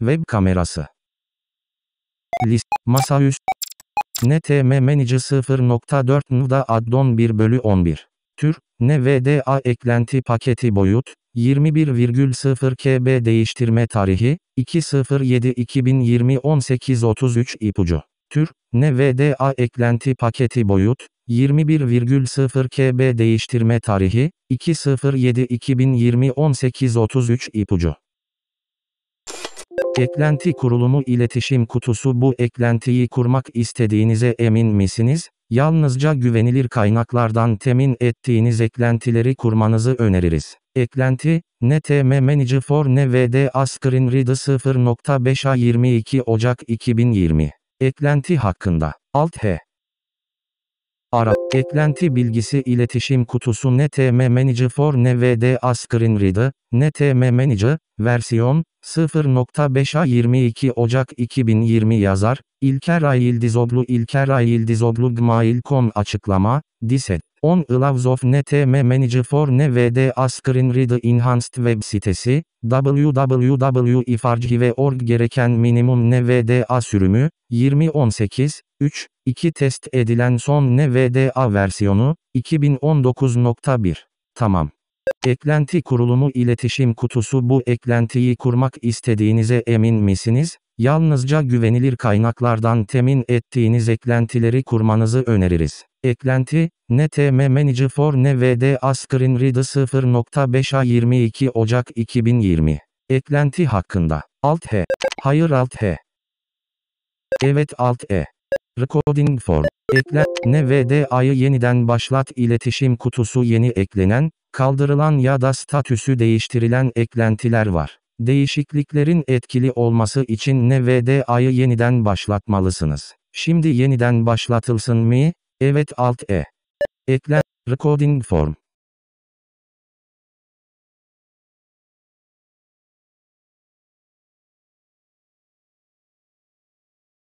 Web kamerası. List. Masaüstü. NTM Manager 0.4 Nuda Addon 1 bölü 11. Tür. NVDA eklenti paketi boyut. 21,0 KB değiştirme tarihi 207 ipucu. Tür, NVDA eklenti paketi boyut, 21,0 KB değiştirme tarihi, 207 ipucu. Eklenti kurulumu iletişim kutusu bu eklentiyi kurmak istediğinize emin misiniz? Yalnızca güvenilir kaynaklardan temin ettiğiniz eklentileri kurmanızı öneririz. Eklenti, NTM Manager for NVD Askerin Reader 0.5'a 22 Ocak 2020. Eklenti hakkında. Alt H. Eklenti bilgisi iletişim kutusu NTM Manager for NVDA Screen Reader, NTM Manager, versiyon, 0.5'a 22 Ocak 2020 yazar, İlker Ay İlker Ay Gmail.com açıklama, Diset. 10 Gloves of NTM Manager for NVD Screen Reader Enhanced web sitesi, www.ifarcive.org gereken minimum NVDA sürümü, 2018, 3, 2 test edilen son NVDA versiyonu, 2019.1. Tamam. Eklenti kurulumu iletişim kutusu bu eklentiyi kurmak istediğinize emin misiniz? Yalnızca güvenilir kaynaklardan temin ettiğiniz eklentileri kurmanızı öneririz. Eklenti, ne TM Manager for ne VDA Screen Reader 0.5'a 22 Ocak 2020. Eklenti hakkında. Alt H. Hayır Alt H. Evet Alt E. Recording form. Eklen, ne VDA'yı yeniden başlat iletişim kutusu yeni eklenen, kaldırılan ya da statüsü değiştirilen eklentiler var. Değişikliklerin etkili olması için ne VDA'yı yeniden başlatmalısınız. Şimdi yeniden başlatılsın mı? Evet alt E. Eklen, recording form.